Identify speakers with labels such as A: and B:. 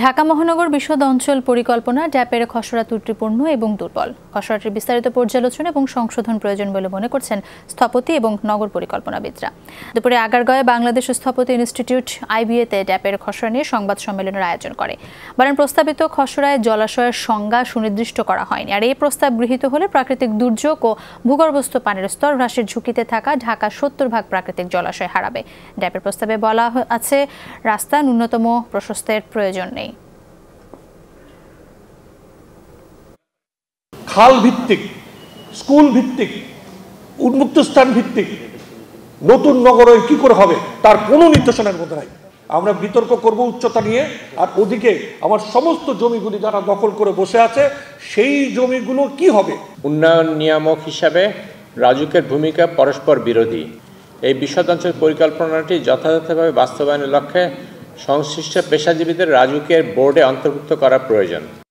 A: ঢাকা মহানগর বিশদ অঞ্চল পরিকল্পনা ড্যাপের খসড়া ত্রুটিপূর্ণ এবং দুর্বল খসড়াটির বিস্তারিত পর্যালোচনা এবং সংশোধন প্রয়োজন বলে মনে করছেন স্থপতি এবং নগর পরিকল্পনাবিদরা দুপুরে আগারগয়ে বাংলাদেশ স্থপতি ইনস্টিটিউট আইবিএতে ড্যাপের খসড়া নিয়ে সংবাদ সম্মেলনের আয়োজন করে বরং প্রস্তাবিত খসড়ায় জলাশয়ের সংজ্ঞা সুনির্দিষ্ট করা হয়নি আর এই প্রস্তাব গৃহীত হলে প্রাকৃতিক দুর্যোগ ও ভূগর্ভস্থ পানির স্তর হ্রাসের ঝুঁকিতে থাকা ঢাকা সত্তর ভাগ প্রাকৃতিক জলাশয় হারাবে ড্যাপের প্রস্তাবে বলা আছে রাস্তা ন্যূনতম প্রশস্তের প্রয়োজন নেই নেই
B: খাল ভিত্তিক স্কুল ভিত্তিক উন্মুক্ত স্থান ভিত্তিক নতুন নগরে কি করে হবে তার কোনো নির্দেশনার মধ্যে নাই আমরা বিতর্ক করব উচ্চতা নিয়ে
C: আর ওদিকে আমার সমস্ত জমিগুলি যারা দখল করে বসে আছে সেই জমিগুলো কি হবে উন্নয়ন নিয়ামক হিসাবে রাজুকের ভূমিকা পরস্পর বিরোধী এই বিশদাঞ্চল পরিকল্পনাটি যথাযথভাবে বাস্তবায়নের লক্ষ্যে সংশ্লিষ্ট পেশাজীবীদের রাজুকের বোর্ডে অন্তর্ভুক্ত করা প্রয়োজন